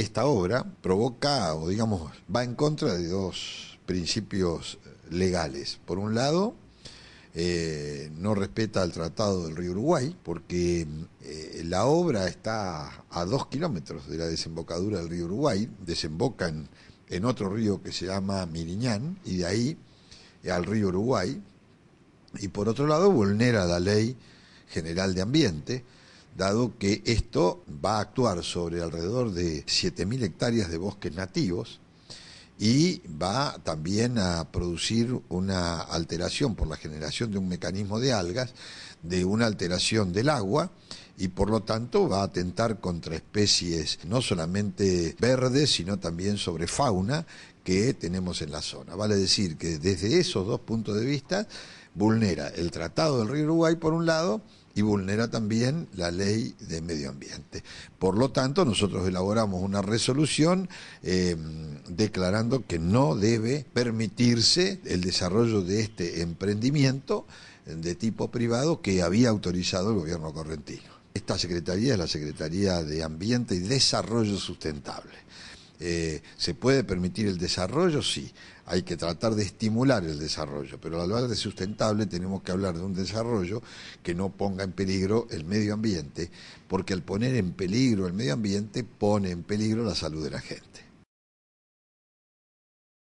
esta obra provoca, o digamos, va en contra de dos principios legales. Por un lado, eh, no respeta el Tratado del Río Uruguay, porque eh, la obra está a dos kilómetros de la desembocadura del río Uruguay, desemboca en, otro río que se llama Miriñán, y de ahí eh, al río Uruguay, y por otro lado vulnera la ley general de ambiente, dado que esto va a actuar sobre alrededor de 7.000 hectáreas de bosques nativos y va también a producir una alteración por la generación de un mecanismo de algas, de una alteración del agua y por lo tanto va a atentar contra especies no solamente verdes, sino también sobre fauna que tenemos en la zona. Vale decir que desde esos dos puntos de vista vulnera el Tratado del Río Uruguay por un lado y vulnera también la ley de medio ambiente. Por lo tanto, nosotros elaboramos una resolución em, declarando que no debe permitirse el desarrollo de este emprendimiento de tipo privado que había autorizado el gobierno correntino. Esta Secretaría es la Secretaría de Ambiente y Desarrollo Sustentable. Eh, ¿Se puede permitir el desarrollo? Sí, hay que tratar de estimular el desarrollo, pero al hablar de sustentable tenemos que hablar de un desarrollo que no ponga en peligro el medio ambiente, porque al poner en peligro el medio ambiente pone en peligro la salud de la gente.